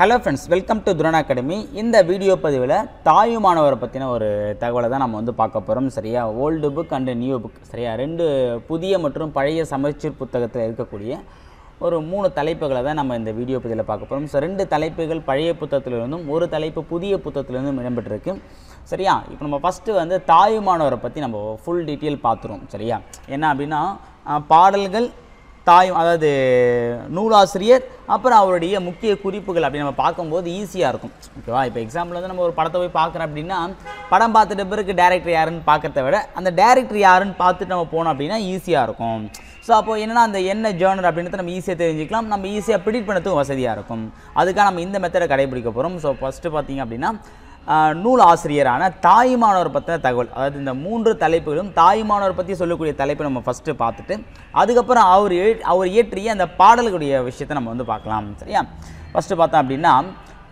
hello friends welcome to Drona Academy இந்த video பதிவில் தாயுமானவரை பற்றின ஒரு தகவலை தான் நம்ம வந்து பார்க்க போகிறோம் சரியா old book and new book சரியா ரெண்டு புதிய மற்றும் பழைய சமச்சீர் புத்தகத்தில் இருக்கக்கூடிய ஒரு மூணு தலைப்புகளை தான் நம்ம இந்த வீடியோ பதிவில் பார்க்க போகிறோம் ஸோ ரெண்டு தலைப்புகள் பழைய புத்தகத்திலிருந்தும் ஒரு தலைப்பு புதிய புத்தகத்திலிருந்தும் இடம்பெற்றிருக்கு சரியா இப்போ நம்ம ஃபஸ்ட்டு வந்து தாயுமானவரை பற்றி நம்ம ஃபுல் டீட்டெயில் பார்த்துருவோம் சரியா என்ன அப்படின்னா பாடல்கள் தாய் அதாவது நூலாசிரியர் அப்புறம் அவருடைய முக்கிய குறிப்புகள் அப்படி நம்ம பார்க்கும்போது ஈஸியாக இருக்கும் ஓகேவா இப்போ எக்ஸாம்பிள் வந்து நம்ம ஒரு படத்தை போய் பார்க்குறோம் அப்படின்னா படம் பார்த்துட்ட பிறகு டேரக்டர் யாருன்னு பார்க்குறத விட அந்த டேரக்டர் யாருன்னு பார்த்துட்டு நம்ம போனோம் அப்படின்னா ஈஸியாக இருக்கும் ஸோ அப்போ என்னென்னா அந்த என்ன ஜேர்னர் அப்படின்றத நம்ம ஈஸியாக தெரிஞ்சுக்கலாம் நம்ம ஈஸியாக பிடிட் பண்ணதுக்கும் வசதியாக இருக்கும் அதுக்காக நம்ம இந்த மெத்தடை கடைபிடிக்க போகிறோம் ஸோ ஃபஸ்ட்டு பார்த்திங்க அப்படின்னா நூல் ஆசிரியரான தாய்மானவர் பற்றின தகவல் அதாவது இந்த மூன்று தலைப்புகளும் தாய்மானவர் பற்றி சொல்லக்கூடிய தலைப்பை நம்ம ஃபஸ்ட்டு பார்த்துட்டு அதுக்கப்புறம் அவர் அவர் இயற்றிய அந்த பாடல்களுடைய விஷயத்தை நம்ம வந்து பார்க்கலாம் சரியா ஃபஸ்ட்டு பார்த்தோம் அப்படின்னா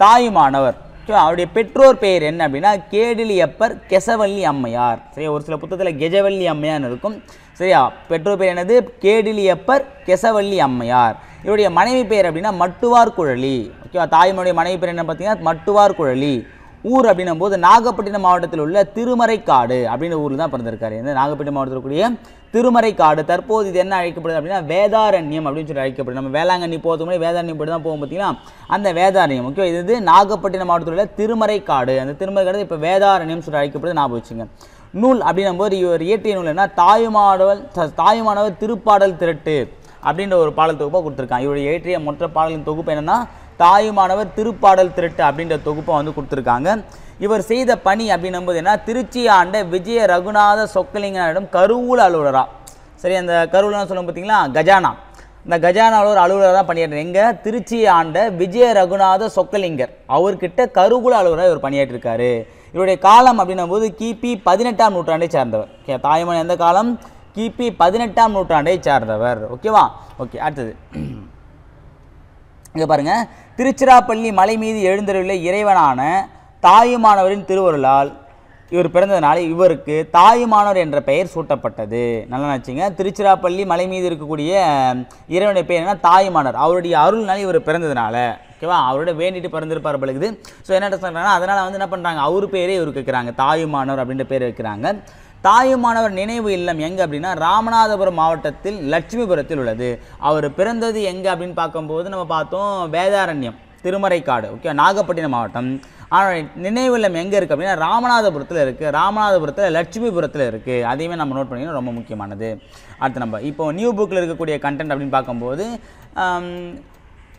தாய்மானவர் அவருடைய பெற்றோர் பெயர் என்ன அப்படின்னா கேடிலியப்பர் கெசவல்லி அம்மையார் சரியா ஒரு சில புத்தகத்தில் கெஜவல்லி அம்மையார்னு இருக்கும் சரியா பெற்றோர் பெயர் என்னது கேடிலியப்பர் கெசவல்லி அம்மையார் இவருடைய மனைவி பெயர் அப்படின்னா மட்டுவார் குழலி ஓகேவா தாய்மனுடைய மனைவி பெயர் என்ன பார்த்தீங்கன்னா மட்டுவார் குழலி ஊர் அப்படின்னும் போது நாகப்பட்டினம் மாவட்டத்தில் உள்ள திருமறைக்காடு அப்படின்ற ஊரில் தான் பிறந்திருக்காரு இந்த நாகப்பட்டினம் மாவட்டத்தில் கூடிய திருமறைக்காடு தற்போது இது என்ன அழைக்கப்படுது அப்படின்னா வேதாரண்யம் அப்படின்னு சொல்லி அழைக்கப்படுது நம்ம வேளாங்கண்ணி போகிறது முன்னாடி வேதாரண்யம் போட்டு தான் போகும் பார்த்தீங்கன்னா அந்த வேதாரண்யம் ஓகே இது நாகப்பட்டினம் மாவட்டத்தில் உள்ள திருமறைக்காடு அந்த திருமறைக்காடு இப்போ வேதாரண்யம் சொல்லி அழைக்கப்படுது நான் போச்சுங்க நூல் அப்படின்னும் போது இவர் இயற்றிய நூல் என்ன தாயுமானவர் தாயுமானவர் திருப்பாடல் திரட்டு அப்படின்ற ஒரு பாடல் தொகுப்பாக கொடுத்துருக்கான் இவருடைய இயற்றிய மொற்ற பாடலின் தொகுப்பு என்னென்னா தாயுமானவர் திருப்பாடல் திருட்டு அப்படின்ற தொகுப்பை வந்து கொடுத்துருக்காங்க இவர் செய்த பணி அப்படின்னும்போது என்ன திருச்சி ஆண்ட விஜய ரகுநாத சொக்கலிங்கனிடம் கருவூல் அலுவலரா சரி அந்த கருவூலன்னு சொல்லும் பார்த்தீங்களா கஜானா இந்த கஜானாவில் ஒரு அலுவலராக பணியாற்றினார் எங்கே திருச்சி ஆண்ட விஜய ரகுநாத சொக்கலிங்கர் அவர்கிட்ட கருகுல அலுவலராக இவர் பணியாற்றிருக்காரு இவருடைய காலம் அப்படின்னும் போது கிபி பதினெட்டாம் நூற்றாண்டை சார்ந்தவர் ஓகே தாய்மன் எந்த காலம் கிபி பதினெட்டாம் நூற்றாண்டை சார்ந்தவர் ஓகேவா ஓகே அடுத்தது இங்கே பாருங்கள் திருச்சிராப்பள்ளி மலை மீது எழுந்தருள இறைவனான தாயுமானவரின் திருவருளால் இவர் பிறந்ததுனால இவருக்கு தாயுமானவர் என்ற பெயர் சூட்டப்பட்டது நல்லா நினச்சிங்க திருச்சிராப்பள்ளி மலை மீது இருக்கக்கூடிய இறைவனுடைய பெயர் என்ன தாயுமானவர் அவருடைய அருள்னால இவர் பிறந்ததுனால ஓகேவா அவரோட வேண்டிட்டு பிறந்திருப்பார் பழகுது ஸோ என்ன சொல்கிறாங்கன்னா அதனால் வந்து என்ன பண்ணுறாங்க அவர் பேரே இவர் கேட்குறாங்க தாயுமானவர் அப்படின்ற பேர் வைக்கிறாங்க தாயுமானவர் நினைவு இல்லம் எங்கே அப்படின்னா ராமநாதபுரம் மாவட்டத்தில் லட்சுமிபுரத்தில் உள்ளது அவர் பிறந்தது எங்கே அப்படின்னு பார்க்கும்போது நம்ம பார்த்தோம் வேதாரண்யம் திருமறைக்காடு ஓகே நாகப்பட்டினம் மாவட்டம் ஆனால் நினைவு இல்லம் எங்கே இருக்குது அப்படின்னா ராமநாதபுரத்தில் இருக்குது ராமநாதபுரத்தில் லட்சுமிபுரத்தில் இருக்குது அதையுமே நம்ம நோட் பண்ணிங்கன்னா ரொம்ப முக்கியமானது அடுத்து நம்ம இப்போ நியூ புக்கில் இருக்கக்கூடிய கண்டென்ட் அப்படின்னு பார்க்கும்போது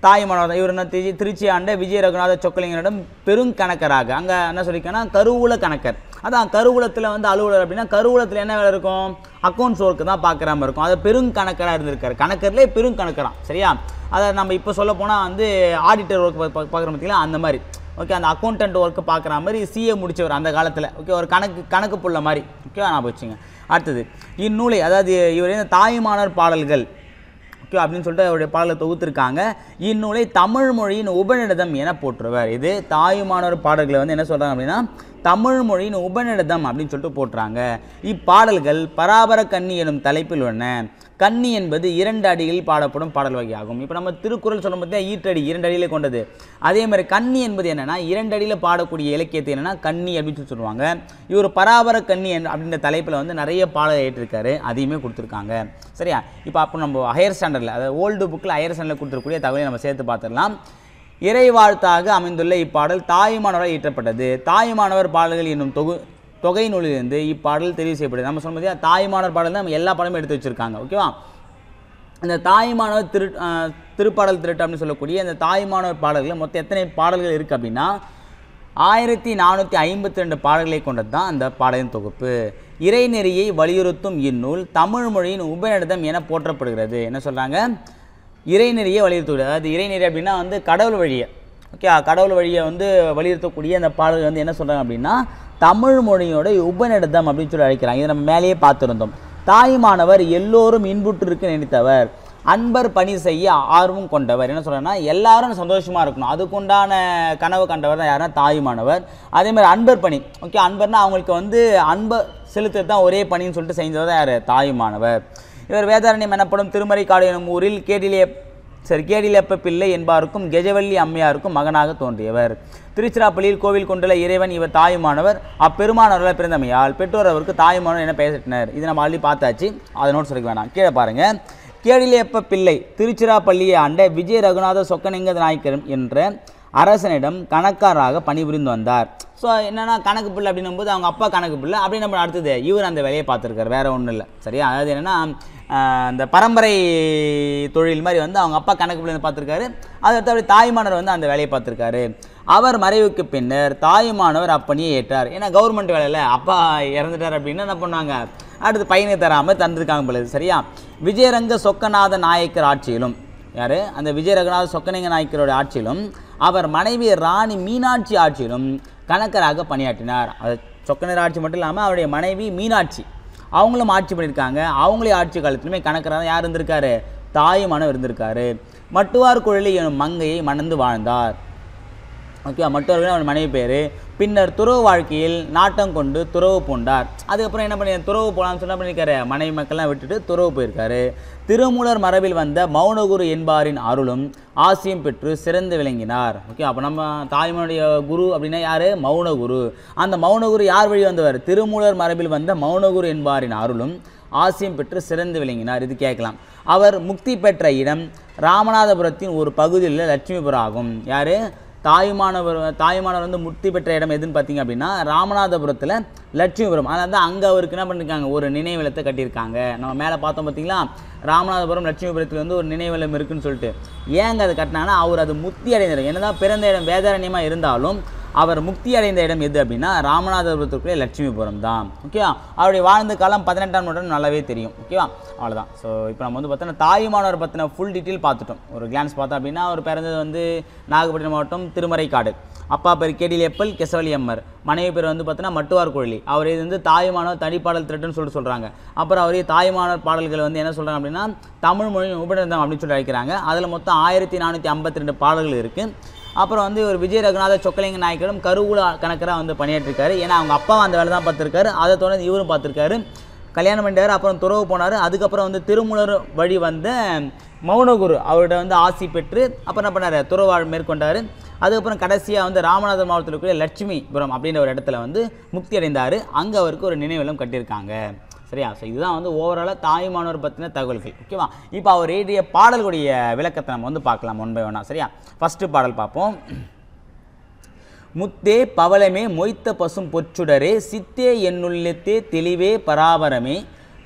தாயுமானவர் இவர் என்ன திருச்சி திருச்சி ஆண்ட விஜய ரகுநாத சொக்கலிங்கனிடம் பெரும் கணக்கராக அங்கே என்ன சொல்லிக்கன்னா கருவூல கணக்கர் அதான் கருவூலத்தில் வந்து அலுவலர் அப்படின்னா கருவூலத்தில் என்ன வேலை இருக்கும் அக்கௌண்ட்ஸ் ஒர்க்கு தான் பார்க்குற மாதிரி இருக்கும் அதை பெரும் கணக்கராக இருந்திருக்காரு கணக்கர்லே பெரும் கணக்கராக சரியா அதை நம்ம இப்போ சொல்ல போனால் வந்து ஆடிட்டர் ஒர்க் பார்க்குற பார்த்தீங்களா அந்த மாதிரி ஓகே அந்த அக்கௌண்டன்ட் ஒர்க்கு பார்க்குற மாதிரி சிஏ முடித்தவர் அந்த காலத்தில் ஓகே ஒரு கணக்கு கணக்கு புள்ள மாதிரி ஓகேவா நான் போச்சுங்க அடுத்தது இந்நூலை அதாவது இவர் இந்த பாடல்கள் அப்படின்னு சொல்லிட்டு அவருடைய பாடலை தொகுத்திருக்காங்க இந்நூலை தமிழ் மொழியின் உபநிடதம் என போற்றுவர் இது தாயுமானவர் பாடல்களை வந்து என்ன சொல்கிறாங்க அப்படின்னா தமிழ் மொழியின் உபநிடதம் அப்படின்னு சொல்லிட்டு போட்டுறாங்க இப்பாடல்கள் பராபர கன்னி எனும் தலைப்பில் உள்ளன கன்னி என்பது இரண்டு அடிகளில் பாடப்படும் பாடல் வகையாகும் இப்போ நம்ம திருக்குறள் சொல்லும் பார்த்தா ஈற்றடி இரண்டு அடியிலே கொண்டது அதே மாதிரி கன்னி என்பது என்னென்னா இரண்டு அடியில் பாடக்கூடிய இலக்கியத்தை என்னென்னா கன்னி அப்படின்னு சொல்லி சொல்லுவாங்க இவர் பராபர கன்னி என் அப்படின்ற தலைப்பில் வந்து நிறைய பாடல் ஏற்றிருக்காரு அதையுமே கொடுத்துருக்காங்க சரியா இப்போ அப்போ நம்ம ஹையர் ஸ்டாண்டர்டில் அதாவது ஓல்டு புக்கில் ஹையர் ஸ்டாண்டர்டில் கொடுத்துருக்கூடிய தகவலை நம்ம சேர்த்து பார்த்துடலாம் இறைவாழ்த்தாக அமைந்துள்ள இப்பாடல் தாயுமானவரால் இயற்றப்பட்டது தாயுமானவர் பாடல்கள் என்னும் தொகு தொகை நூலிலிருந்து இப்பாடல் தெரிவு செய்யப்படுது நம்ம சொன்னோம் பார்த்தியா தாயுமானவர் பாடல் தான் எல்லா பாடமும் எடுத்து வச்சுருக்காங்க ஓகேவா இந்த தாயுமானவர் திரு திருப்பாடல் திருட்டு அப்படின்னு சொல்லக்கூடிய அந்த தாயுமானவர் பாடல்கள் மொத்தம் எத்தனை பாடல்கள் இருக்குது அப்படின்னா ஆயிரத்தி நானூற்றி ஐம்பத்தி ரெண்டு பாடல்களை கொண்டது தான் அந்த பாடலின் தொகுப்பு இறைநெறியை வலியுறுத்தும் இந்நூல் தமிழ் மொழியின் உபநிடதம் என போற்றப்படுகிறது என்ன சொல்கிறாங்க இறைநெறியை வலியுறுத்தக்கூடிய அதாவது இறைநெறி அப்படின்னா வந்து கடவுள் வழியை ஓகே கடவுள் வழியை வந்து வலியுறுத்தக்கூடிய அந்த பாடல்கள் வந்து என்ன சொல்கிறாங்க அப்படின்னா தமிழ் மொழியோட உபநிடதம் அப்படின்னு சொல்லி அழைக்கிறாங்க இதை நம்ம மேலேயே பார்த்துருந்தோம் தாய்மானவர் எல்லோரும் இன்புற்றிருக்கு நினைத்தவர் அன்பர் பணி செய்ய ஆர்வம் கொண்டவர் என்ன சொல்கிறேன்னா எல்லாரும் சந்தோஷமாக இருக்கணும் அதுக்குண்டான கனவு கண்டவர் தான் யாருன்னா தாயுமானவர் அதேமாதிரி அன்பர் பணி ஓகே அன்பர்னால் அவங்களுக்கு வந்து அன்பை செலுத்த தான் ஒரே பணின்னு சொல்லிட்டு செஞ்சவர் தான் யார் தாயுமானவர் இவர் வேதாரண்யம் எனப்படும் திருமறைக்காடு எனும் ஊரில் கேடிலே சரி கேடிலப்ப பிள்ளை என்பாருக்கும் கெஜவல்லி அம்மையாருக்கும் மகனாக தோன்றியவர் திருச்சிராப்பள்ளியில் கோவில் கொண்டுள்ள இறைவன் இவர் தாயுமானவர் அப்பெருமானவர்களால் பிறந்தமையால் பெற்றோர் அவருக்கு தாயுமானவர் என பெயரிட்டனர் இது நம்ம ஆல்ரெடி பார்த்தாச்சு அதை நோட் சொல்லிக்க வேணாம் கீழே பாருங்கள் கேடிலியப்ப பிள்ளை திருச்சிராப்பள்ளியை ஆண்ட விஜய ரகுநாத சொக்கனிங்க நாயக்கரும் என்ற அரசனிடம் கணக்காராக பணிபுரிந்து வந்தார் ஸோ என்னென்னா கணக்கு பிள்ளை அப்படின்னும் போது அவங்க அப்பா கணக்கு பிள்ளை அப்படின்னு நம்ம அடுத்தது இவர் அந்த வேலையை பார்த்துருக்காரு வேறு ஒன்றும் இல்லை சரியா அதாவது என்னென்னா அந்த பரம்பரை தொழில் மாதிரி வந்து அவங்க அப்பா கணக்கு பிள்ளைன்னு பார்த்துருக்காரு அதை அடுத்து அப்படி தாய்மானவர் வந்து அந்த வேலையை பார்த்துருக்காரு அவர் மறைவுக்கு பின்னர் தாயுமானவர் அப்பனியே ஏற்றார் ஏன்னா கவர்மெண்ட் வேலையில் அப்பா இறந்துட்டார் அப்படின்னு என்ன பண்ணாங்க அடுத்து பையனை தராமல் தந்திருக்காங்க பிள்ளை சரியா விஜயரங்க சொக்கநாத நாயக்கர் ஆட்சியிலும் யார் அந்த விஜயரங்கநாத சொக்கநிங்க நாயக்கரோட ஆட்சியிலும் அவர் மனைவி ராணி மீனாட்சி ஆட்சியிலும் கணக்கராக பணியாற்றினார் அது சொக்கனர் ஆட்சி மட்டும் இல்லாமல் அவருடைய மனைவி மீனாட்சி அவங்களும் ஆட்சி பண்ணியிருக்காங்க அவங்களே ஆட்சி காலத்திலுமே கணக்கராக யார் இருந்திருக்காரு தாயுமானவர் இருந்திருக்காரு மட்டுவார் குழலி எனும் மங்கையை மணந்து வாழ்ந்தார் ஓகே மட்டுவார் அவர் மனைவி பேர் பின்னர் துறவு வாழ்க்கையில் நாட்டம் கொண்டு துறவு பூண்டார் அதுக்கப்புறம் என்ன பண்ணி துறவு போகலாம்னு சொன்ன பண்ணியிருக்காரு மனைவி மக்கள்லாம் விட்டுட்டு துறவு போயிருக்காரு திருமூலர் மரபில் வந்த மௌனகுரு என்பாரின் அருளும் ஆசியும் பெற்று சிறந்து விளங்கினார் ஓகே அப்போ நம்ம தாய்மனுடைய குரு அப்படின்னா யார் மௌனகுரு அந்த மௌனகுரு யார் வழி வந்தவர் திருமூலர் மரபில் வந்த மௌனகுரு என்பாரின் அருளும் ஆசியம் பெற்று சிறந்து விளங்கினார் இது கேட்கலாம் அவர் முக்தி பெற்ற இடம் ராமநாதபுரத்தின் ஒரு பகுதியில் லட்சுமிபுரம் ஆகும் யார் தாயுமானவர் தாயுமானவர் வந்து முக்தி பெற்ற இடம் எதுன்னு பார்த்தீங்க அப்படின்னா ராமநாதபுரத்தில் லட்சுமிபுரம் அதாவது அங்கே அவருக்கு என்ன பண்ணியிருக்காங்க ஒரு நினைவிலத்தை கட்டியிருக்காங்க நம்ம மேலே பார்த்தோம் பார்த்திங்களா ராமநாதபுரம் லட்சுமிபுரத்தில் வந்து ஒரு நினைவிலம் இருக்குன்னு சொல்லிட்டு ஏங்க அது கட்டினாங்கன்னா அவர் அது முத்தி அடைந்தார் என்னதான் பிறந்த இடம் வேதாரண்யமாக இருந்தாலும் அவர் முக்தி அடைந்த இடம் எது அப்படின்னா ராமநாதபுரத்துக்குள்ளே லட்சுமிபுரம் தான் ஓகேவா அவருடைய வாழ்ந்த காலம் பதினெட்டாம் நூற்றாண்டு நல்லாவே தெரியும் ஓகேவா அவ்வளோதான் ஸோ இப்போ நம்ம வந்து பார்த்தோன்னா தாயுமானவர் பற்றின ஃபுல் டீட்டெயில் பார்த்துட்டோம் ஒரு கிளான்ஸ் பார்த்தோம் அப்படின்னா அவர் பிறந்தது வந்து நாகப்பட்டினம் மாவட்டம் திருமறைக்காடு அப்பா பேர் கேடில் எப்பல் கெசவலி அம்மர் மனைவி பேர் வந்து பார்த்தோன்னா மட்டுவார் கோழி அவர் இது வந்து தாயுமானவர் தனிப்பாடல் திருட்டுன்னு சொல்லிட்டு சொல்கிறாங்க அப்புறம் அவரே தாயுமானவர் பாடல்கள் வந்து என்ன சொல்கிறாங்க அப்படின்னா தமிழ் மொழி உபநிதம் அப்படின்னு சொல்லி அழைக்கிறாங்க அதில் மொத்தம் ஆயிரத்தி நானூற்றி ஐம்பத்தி ரெண்டு பாடல்கள் இருக்குது அப்புறம் வந்து ஒரு விஜய் ரகுநாத சொக்கலிங்க நாயக்கரும் கருவூல கணக்கராக வந்து பணியாற்றிருக்காரு ஏன்னா அவங்க அப்பா அந்த வேலை தான் பார்த்துருக்காரு அதை தொடர்ந்து இவரும் பார்த்துருக்காரு கல்யாணம் பண்ணிட்டார் அப்புறம் துறவு போனார் அதுக்கப்புறம் வந்து திருமூலர் வழி வந்த மௌனகுரு அவர்கிட்ட வந்து ஆசி பெற்று அப்புறம் என்ன பண்ணார் துறவாழ் மேற்கொண்டார் அதுக்கப்புறம் கடைசியாக வந்து ராமநாதர் மாவட்டத்தில் இருக்கக்கூடிய லட்சுமிபுரம் அப்படின்ற ஒரு இடத்துல வந்து முக்தி அடைந்தார் அங்கே அவருக்கு ஒரு நினைவிலம் கட்டியிருக்காங்க சரியா ஸோ இதுதான் வந்து ஓவராலாக தாய்மானவர் பற்றின தகவல்கள் ஓகேவா இப்போ அவர் எழுதிய பாடல்களுடைய விளக்கத்தை நம்ம வந்து பார்க்கலாம் ஒன் பை ஒன்னா சரியா ஃபஸ்ட்டு பாடல் பார்ப்போம் முத்தே பவளமே மொய்த்த பசும் பொற்றுடரே சித்தே என்னுள்ளத்தே தெளிவே பராபரமே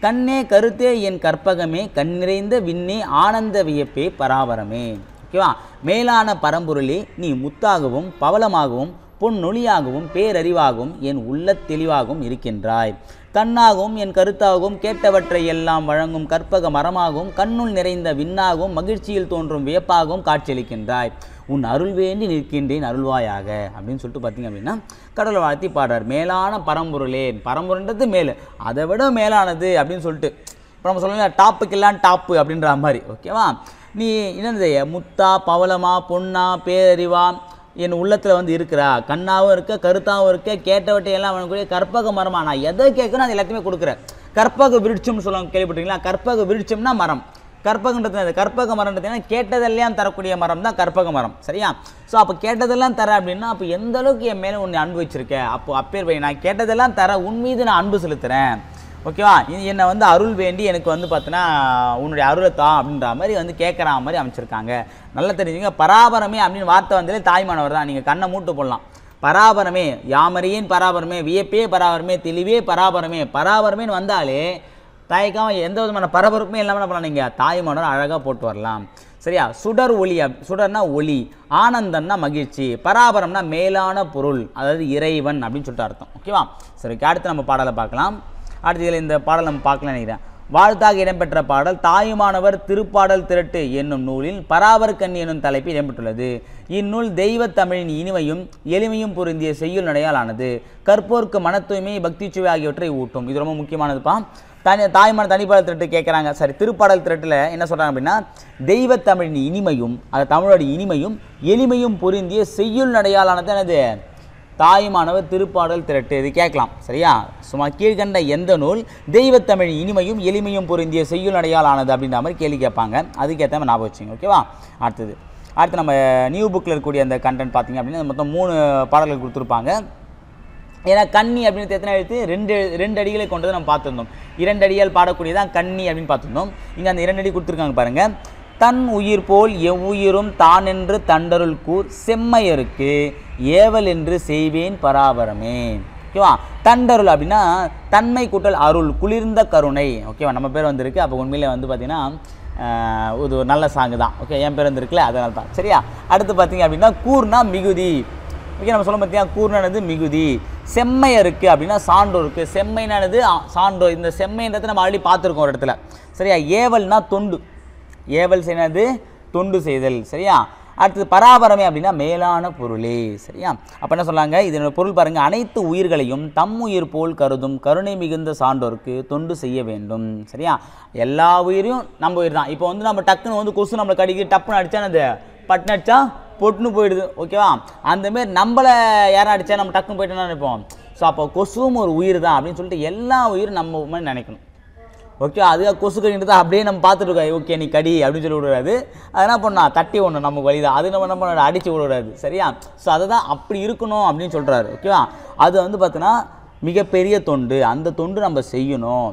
கண்ணே கருத்தே என் கற்பகமே கண்ணிறைந்த விண்ணே ஆனந்த வியப்பே பராபரமே ஓகேவா மேலான பரம்பொருளே நீ முத்தாகவும் பவளமாகவும் பொன்னொழியாகவும் பேரறிவாகவும் என் உள்ள தெளிவாகவும் இருக்கின்றாய் தன்னாகவும் என் கருத்தாகவும் கேட்டவற்றை எல்லாம் வழங்கும் கற்பக மரமாகவும் கண்ணுள் நிறைந்த விண்ணாகவும் மகிழ்ச்சியில் தோன்றும் வியப்பாகவும் காட்சியளிக்கின்றாய் உன் அருள் வேண்டி நிற்கின்றேன் அருள்வாயாக அப்படின்னு சொல்லிட்டு பார்த்தீங்க அப்படின்னா கடலை வாழ்த்தி பாடுறார் மேலான பரம்பொருளே பரம்பொருன்றது மேல் அதை விட மேலானது அப்படின்னு சொல்லிட்டு இப்போ நம்ம சொல்லலாம் டாப்புக்கு எல்லாம் டாப்பு அப்படின்ற மாதிரி ஓகேவா நீ என்னது முத்தா பவளமா பொன்னா பேரறிவா என் உள்ளத்தில் வந்து இருக்கிறா கண்ணாகவும் இருக்க கருத்தாகவும் இருக்க கேட்டவட்டையெல்லாம் அவனுக்குரிய கற்பக மரமாக நான் எதை கேட்கணும் அது எல்லாத்தையுமே கொடுக்குறேன் கற்பக விருட்சம்னு சொல்லுவாங்க கேள்விப்பட்டிருக்கீங்களா கற்பக விருட்சம்னா மரம் கற்பகன்றது கற்பக மரம்ன்றதுன்னா கேட்டதெல்லாம் தரக்கூடிய மரம் தான் கற்பக மரம் சரியா ஸோ அப்போ கேட்டதெல்லாம் தர அப்படின்னா அப்போ எந்த அளவுக்கு என் மேலே உன்னை அன்பு வச்சிருக்க அப்போ அப்பேர் நான் கேட்டதெல்லாம் தர உன் மீது நான் அன்பு செலுத்துகிறேன் ஓகேவா என்னை வந்து அருள் வேண்டி எனக்கு வந்து பார்த்தோன்னா உன்னுடைய அருளை தா அப்படின்ற மாதிரி வந்து கேட்குற மாதிரி அமைச்சிருக்காங்க நல்லா தெரிஞ்சுங்க பராபரமே அப்படின்னு வார்த்தை வந்தாலே தாய்மானவர் தான் நீங்கள் கண்ணை மூட்டு போடலாம் பராபரமே யாமரியின் பராபரமே வியப்பே பராபரமே தெளிவே பராபரமே பராபரமேன்னு வந்தாலே தாய்க்காம எந்த விதமான பரபரப்புமே இல்லாமல் பண்ணலாம் நீங்கள் தாய்மானவர் அழகாக போட்டு வரலாம் சரியா சுடர் ஒளி சுடர்னா ஒளி ஆனந்தம்னா மகிழ்ச்சி பராபரம்னா மேலான பொருள் அதாவது இறைவன் அப்படின்னு சொல்லிட்டு அர்த்தம் ஓகேவா சரி அடுத்து நம்ம பாடலை பார்க்கலாம் அடுத்ததில் இந்த பாடல் நம்ம பார்க்கல நினைக்கிறேன் வாழ்த்தாக இடம்பெற்ற பாடல் தாயுமானவர் திருப்பாடல் திரட்டு என்னும் நூலில் பராபர்கண் என்னும் தலைப்பில் இடம்பெற்றுள்ளது இந்நூல் தெய்வ தமிழின் இனிமையும் எளிமையும் பொருந்திய செய்யுள் நடையால் ஆனது கற்போர்க்கு மன தூய்மை பக்தி சுவை ஆகியவற்றை ஊட்டும் இது ரொம்ப முக்கியமானதுப்பா தனி தாய்மான தனிப்பாடல் திரட்டு கேட்குறாங்க சரி திருப்பாடல் திரட்டில் என்ன சொல்கிறாங்க அப்படின்னா தெய்வ தமிழின் இனிமையும் அது தமிழோட இனிமையும் எளிமையும் பொருந்திய செய்யுள் நடையாலானது எனது தாயுமானவர் திருப்பாடல் திரட்டு இது கேட்கலாம் சரியா சும்மா கீழ்கண்ட எந்த நூல் தெய்வத்தமிழ் இனிமையும் எளிமையும் பொருந்திய செய்யுள் அடையால் ஆனது அப்படின்ற மாதிரி கேள்வி கேட்பாங்க அதுக்கேற்ற மாதிரி ஞாபகம் வச்சுங்க ஓகேவா அடுத்தது அடுத்து நம்ம நியூ புக்கில் இருக்கக்கூடிய அந்த கண்டென்ட் பார்த்திங்க அப்படின்னா மொத்தம் மூணு பாடல்கள் கொடுத்துருப்பாங்க ஏன்னா கண்ணி அப்படின்னு எத்தனை எழுத்து ரெண்டு ரெண்டு அடிகளை கொண்டது நம்ம பார்த்துருந்தோம் இரண்டு அடியால் பாடக்கூடியதான் கண்ணி அப்படின்னு பார்த்துருந்தோம் இங்கே அந்த இரண்டு அடி கொடுத்துருக்காங்க பாருங்கள் தன் உயிர் போல் எவ்வுயிரும் தானென்று தண்டருள் கூர் செம்மையருக்கு ஏவல் என்று செய்வேன் பராபரமே ஓகேவா தண்டருள் அப்படின்னா தன்மை கூட்டல் அருள் குளிர்ந்த கருணை ஓகேவா நம்ம பேர் வந்திருக்கு அப்போ உண்மையிலே வந்து பார்த்திங்கன்னா இது ஒரு நல்ல சாங்கு தான் ஓகே என் பேர் வந்திருக்குல்ல அதனால தான் சரியா அடுத்து பார்த்தீங்க அப்படின்னா கூர்னா மிகுதி ஓகே நம்ம சொல்ல பார்த்தீங்க கூர்னானது மிகுதி இருக்குது அப்படின்னா சான்றோருக்கு செம்மைனானது சான்றோர் இந்த செம்மைன்றதை நம்ம ஆல்ரெடி பார்த்துருக்கோம் ஒரு இடத்துல சரியா ஏவல்னா தொண்டு ஏவல் செய்யினது தொண்டு செய்தல் சரியா அடுத்தது பராபரமே அப்படின்னா மேலான பொருளே சரியா அப்போ என்ன சொல்லாங்க இதனோட பொருள் பாருங்கள் அனைத்து உயிர்களையும் தம் உயிர் போல் கருதும் கருணை மிகுந்த சான்றோருக்கு தொண்டு செய்ய வேண்டும் சரியா எல்லா உயிரையும் நம்ம உயிர் தான் இப்போ வந்து நம்ம டக்குன்னு வந்து கொசு நம்மளை கடிக்கி டப்புன்னு அடித்தா அது பட்டுன்னு அடித்தா பொட்டுன்னு போயிடுது ஓகேவா அந்தமாரி நம்மளை யாரும் அடித்தா நம்ம டக்குன்னு போயிட்டோம்னா நினைப்போம் ஸோ அப்போ கொசுவும் ஒரு உயிர் தான் அப்படின்னு சொல்லிட்டு எல்லா உயிரும் நம்ம நினைக்கணும் ஓகே அது கொசு கடின்றது அப்படியே நம்ம பார்த்துட்டு ஓகே நீ கடி அப்படின்னு சொல்லி விடுறாரு அது என்ன பண்ணா தட்டி ஒன்று நமக்கு வழி தான் அது நம்ம என்ன பண்ண அடித்து விடக்கூடாது சரியா ஸோ அதை தான் அப்படி இருக்கணும் அப்படின்னு சொல்கிறாரு ஓகேவா அது வந்து பார்த்தோன்னா மிகப்பெரிய தொண்டு அந்த தொண்டு நம்ம செய்யணும்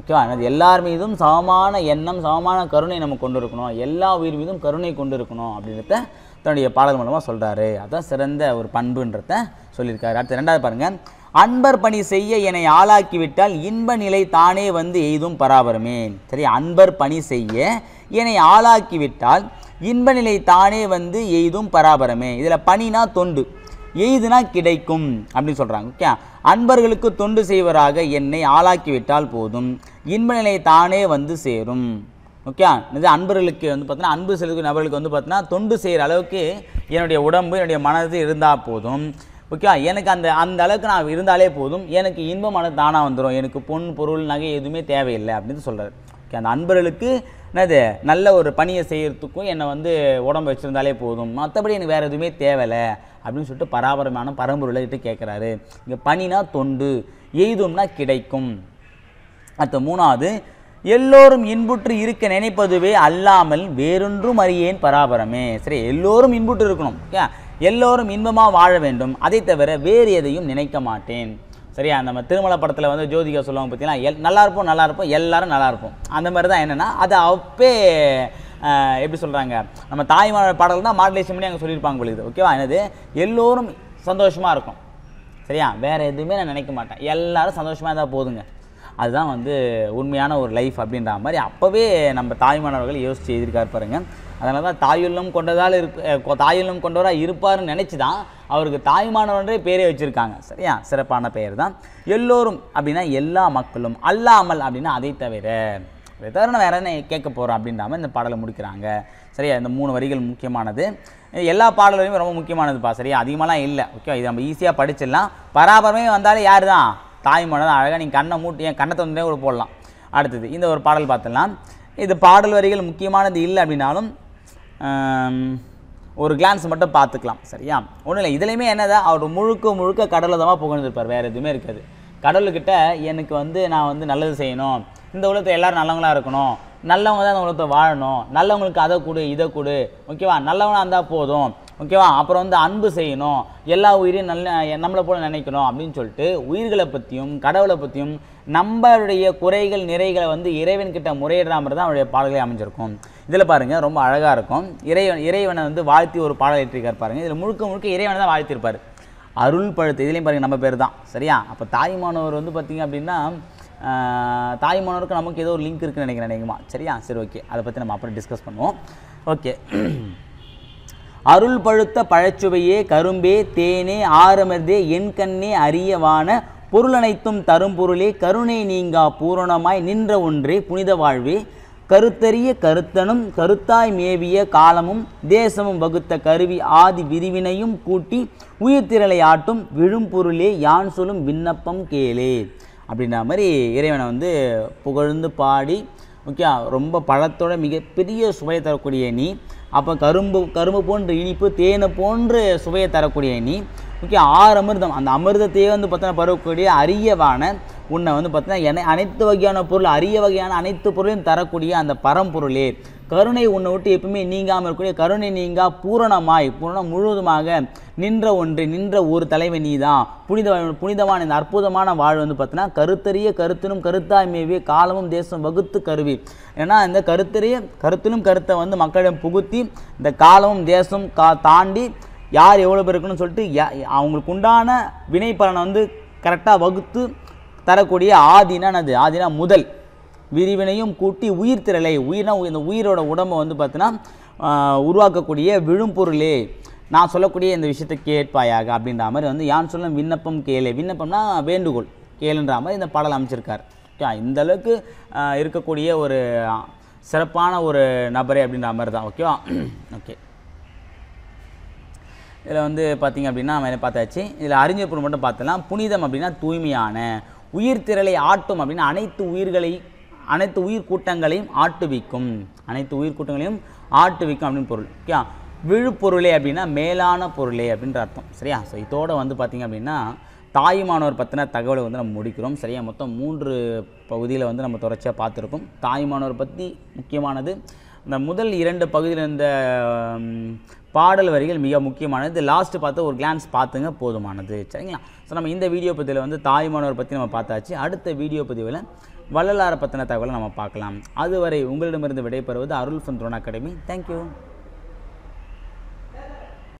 ஓகேவா எனது எல்லார் மீதும் சமமான எண்ணம் சமமான கருணை நம்ம கொண்டு இருக்கணும் எல்லா உயிர் மீதும் கருணை கொண்டு இருக்கணும் அப்படின்றத தன்னுடைய பாடல் மூலமாக சொல்கிறாரு அதுதான் சிறந்த ஒரு பண்புன்றத சொல்லியிருக்காரு அடுத்து ரெண்டாவது பாருங்கள் அன்பர் பணி செய்ய என்னை ஆளாக்கிவிட்டால் இன்ப நிலை தானே வந்து எய்தும் பராபரமே சரி அன்பர் பணி செய்ய என்னை ஆளாக்கிவிட்டால் இன்ப நிலை தானே வந்து எய்தும் பராபரமே இதில் பணினா தொண்டு எய்துனா கிடைக்கும் அப்படின்னு சொல்கிறாங்க ஓகே அன்பர்களுக்கு தொண்டு செய்வராக என்னை ஆளாக்கிவிட்டால் போதும் இன்ப நிலை தானே வந்து சேரும் ஓகே இது அன்பர்களுக்கு வந்து பார்த்தீங்கன்னா அன்பு செலுத்தும் நபர்களுக்கு வந்து பார்த்தீங்கன்னா தொண்டு செய்கிற அளவுக்கு என்னுடைய உடம்பு என்னுடைய மனது இருந்தால் போதும் ஓகேவா எனக்கு அந்த அந்த அளவுக்கு நான் இருந்தாலே போதும் எனக்கு இன்பமானது தானாக வந்துடும் எனக்கு பொன் பொருள் நகை எதுவுமே தேவையில்லை அப்படின்னு சொல்கிறார் ஓகே அந்த அன்பர்களுக்கு என்னது நல்ல ஒரு பணியை செய்கிறதுக்கும் என்னை வந்து உடம்பு வச்சுருந்தாலே போதும் மற்றபடி எனக்கு வேறு எதுவுமே தேவையில்லை அப்படின்னு சொல்லிட்டு பராபரமான பரம்பொருளை கிட்ட கேட்குறாரு இங்கே பனினா தொண்டு எய்தும்னா கிடைக்கும் அடுத்த மூணாவது எல்லோரும் இன்புற்று இருக்க நினைப்பதுவே அல்லாமல் வேறொன்றும் அறியேன் பராபரமே சரி எல்லோரும் இன்புற்று இருக்கணும் ஓகே எல்லோரும் இன்பமாக வாழ வேண்டும் அதை தவிர வேறு எதையும் நினைக்க மாட்டேன் சரியா நம்ம திருமலை படத்தில் வந்து ஜோதிகா சொல்லுவாங்க பார்த்தீங்கன்னா எல் நல்லா இருப்போம் நல்லா இருப்போம் எல்லாரும் நல்லா இருப்போம் அந்த மாதிரி தான் என்னென்னா அது அப்பே எப்படி சொல்கிறாங்க நம்ம தாய்மார பாடல் தான் மாடலேஷன் பண்ணி அங்கே சொல்லியிருப்பாங்க பொழுது ஓகேவா என்னது எல்லோரும் சந்தோஷமாக இருக்கும் சரியா வேறு எதுவுமே நான் நினைக்க மாட்டேன் எல்லோரும் சந்தோஷமாக இருந்தால் போதுங்க அதுதான் வந்து உண்மையான ஒரு லைஃப் அப்படின்ற மாதிரி அப்போவே நம்ம தாய்மானவர்கள் யோசித்து எழுதியிருக்கார் பாருங்கள் அதனால தான் தாயுள்ளம் கொண்டதால் இருப்ப தாயுள்ளம் கொண்டவராக இருப்பார்னு நினச்சி தான் அவருக்கு தாய்மானவன்றே பேரே வச்சுருக்காங்க சரியா சிறப்பான பெயர் தான் எல்லோரும் அப்படின்னா எல்லா மக்களும் அல்லாமல் அப்படின்னா அதை தவிர தவிர வேற என்ன கேட்க போகிறோம் அப்படின்றாமல் இந்த பாடலை முடிக்கிறாங்க சரியா இந்த மூணு வரிகள் முக்கியமானது எல்லா பாடல்களையும் ரொம்ப முக்கியமானதுப்பா சரியா அதிகமாகலாம் இல்லை ஓகே இது நம்ம ஈஸியாக படிச்சிடலாம் பராபரமே வந்தாலே யார் தான் தாய்மொழி தான் அழகாக நீங்கள் கண்ணை மூட்டு என் கண்ணை தந்தே கூட போடலாம் அடுத்தது இந்த ஒரு பாடல் பார்த்துடலாம் இது பாடல் வரிகள் முக்கியமானது இல்லை அப்படின்னாலும் ஒரு கிளான்ஸ் மட்டும் பார்த்துக்கலாம் சரியா ஒன்றும் இல்லை இதுலேயுமே என்னதான் அவர் முழுக்க முழுக்க கடலில் தான் புகழ்ந்துருப்பார் வேறு எதுவுமே இருக்காது கடவுள்கிட்ட எனக்கு வந்து நான் வந்து நல்லது செய்யணும் இந்த உலகத்தில் எல்லோரும் நல்லவங்களாக இருக்கணும் நல்லவங்க தான் அந்த உலகத்தை வாழணும் நல்லவங்களுக்கு அதை கொடு இதை கொடு ஓகேவா நல்லவனாக இருந்தால் போதும் ஓகேவா அப்புறம் வந்து அன்பு செய்யணும் எல்லா உயிரையும் நல்ல நம்மளை போல் நினைக்கணும் அப்படின்னு சொல்லிட்டு உயிர்களை பற்றியும் கடவுளை பற்றியும் நம்மளுடைய குறைகள் நிறைகளை வந்து இறைவன்கிட்ட முறையிடுற மாதிரி தான் அவருடைய பாடல்களை அமைஞ்சிருக்கும் இதில் பாருங்கள் ரொம்ப அழகாக இருக்கும் இறைவன் இறைவனை வந்து வாழ்த்தி ஒரு பாடல் ஏற்றிருக்கார் பாருங்கள் இதில் முழுக்க முழுக்க இறைவனை தான் வாழ்த்திருப்பார் அருள் பழுத்து இதுலேயும் பாருங்கள் நம்ம பேர் தான் சரியா அப்போ தாய்மானவர் வந்து பார்த்திங்க அப்படின்னா தாய்மானவருக்கு நமக்கு ஏதோ ஒரு லிங்க் இருக்குன்னு நினைக்கிறேன் நினைக்குமா சரியா சரி ஓகே அதை பற்றி நம்ம அப்புறம் டிஸ்கஸ் பண்ணுவோம் ஓகே அருள் பழுத்த பழச்சுவையே கரும்பே தேனே ஆரமர்தே என் கண்ணே அரியவான பொருளனைத்தும் தரும் பொருளே கருணை நீங்கா பூரணமாய் நின்ற ஒன்றே புனித வாழ்வே கருத்தறிய கருத்தனும் கருத்தாய் மேவிய காலமும் தேசமும் வகுத்த கருவி ஆதி விரிவினையும் கூட்டி உயிர்த்திரளை ஆட்டும் விழும் பொருளே யான் சொல்லும் விண்ணப்பம் கேளே அப்படின்ற மாதிரி இறைவனை வந்து புகழ்ந்து பாடி ஓகே ரொம்ப பழத்தோட மிகப்பெரிய சுவை தரக்கூடிய நீ அப்போ கரும்பு கரும்பு போன்ற இனிப்பு தேனை போன்ற சுவையை தரக்கூடிய இனி முக்கிய ஆறு அமிர்தம் அந்த அமிர்தத்தையே வந்து பார்த்தோன்னா பரவக்கூடிய அரியவான உன்னை வந்து பார்த்தீங்கன்னா அனைத்து வகையான பொருள் அரிய வகையான அனைத்து பொருளையும் தரக்கூடிய அந்த பரம்பொருளே கருணை உன்னை விட்டு எப்பவுமே நீங்காமல் இருக்கக்கூடிய கருணை நீங்கா பூரணமாய் பூரணம் முழுவதுமாக நின்ற ஒன்று நின்ற ஒரு தலைமை நீ தான் புனித புனிதமான இந்த அற்புதமான வாழ் வந்து பார்த்தீங்கன்னா கருத்தறிய கருத்தினும் கருத்தாய்மையவே காலமும் தேசம் வகுத்து கருவி ஏன்னா இந்த கருத்தறிய கருத்திலும் கருத்தை வந்து மக்களிடம் புகுத்தி இந்த காலமும் தேசம் கா தாண்டி யார் எவ்வளோ பேர் இருக்குன்னு சொல்லிட்டு அவங்களுக்கு உண்டான வினை பலனை வந்து கரெக்டாக வகுத்து தரக்கூடிய ஆதினான் அது ஆதினா முதல் விரிவினையும் கூட்டி திரளை உயிரினா இந்த உயிரோட உடம்பை வந்து பார்த்தீங்கன்னா உருவாக்கக்கூடிய விழும்பொருளே நான் சொல்லக்கூடிய இந்த விஷயத்தை கேட்பாயாக அப்படின்ற மாதிரி வந்து யான் சொல்லும் விண்ணப்பம் கேளு விண்ணப்பம்னா வேண்டுகோள் கேளுன்ற மாதிரி இந்த பாடல் அமைச்சிருக்கார் ஓகே இந்தளவுக்கு இருக்கக்கூடிய ஒரு சிறப்பான ஒரு நபரே அப்படின்ற மாதிரி தான் ஓகேவா ஓகே இதில் வந்து பார்த்திங்க அப்படின்னா நம்ம பார்த்தாச்சு இதில் அறிஞர் பொருள் மட்டும் பார்த்தலாம் புனிதம் அப்படின்னா தூய்மையான உயிர் திரளை ஆட்டும் அப்படின்னா அனைத்து உயிர்களை அனைத்து உயிர் கூட்டங்களையும் ஆட்டுவிக்கும் அனைத்து உயிர் கூட்டங்களையும் ஆட்டுவிக்கும் அப்படின்னு பொருள் ஓகே விழுப்பொருளே அப்படின்னா மேலான பொருளே அப்படின்ற அர்த்தம் சரியா ஸோ இதோடு வந்து பார்த்திங்க அப்படின்னா தாய்மானவர் பற்றின தகவலை வந்து நம்ம முடிக்கிறோம் சரியா மொத்தம் மூன்று பகுதியில் வந்து நம்ம தொடர்ச்சியாக பார்த்துருக்கோம் தாய்மானவர் பற்றி முக்கியமானது இந்த முதல் இரண்டு பகுதியில் இருந்த பாடல் வரிகள் மிக முக்கியமானது லாஸ்ட்டு பார்த்து ஒரு கிளான்ஸ் பார்த்துங்க போதுமானது சரிங்களா ஸோ நம்ம இந்த வீடியோ பதிவில் வந்து தாய்மானவர் பற்றி நம்ம பார்த்தாச்சு அடுத்த வீடியோ பதிவில் வள்ளலாரை பற்றின தகவலை நம்ம பார்க்கலாம் அதுவரை உங்களிடமிருந்து விடைபெறுவது Arul from Drona Academy thank you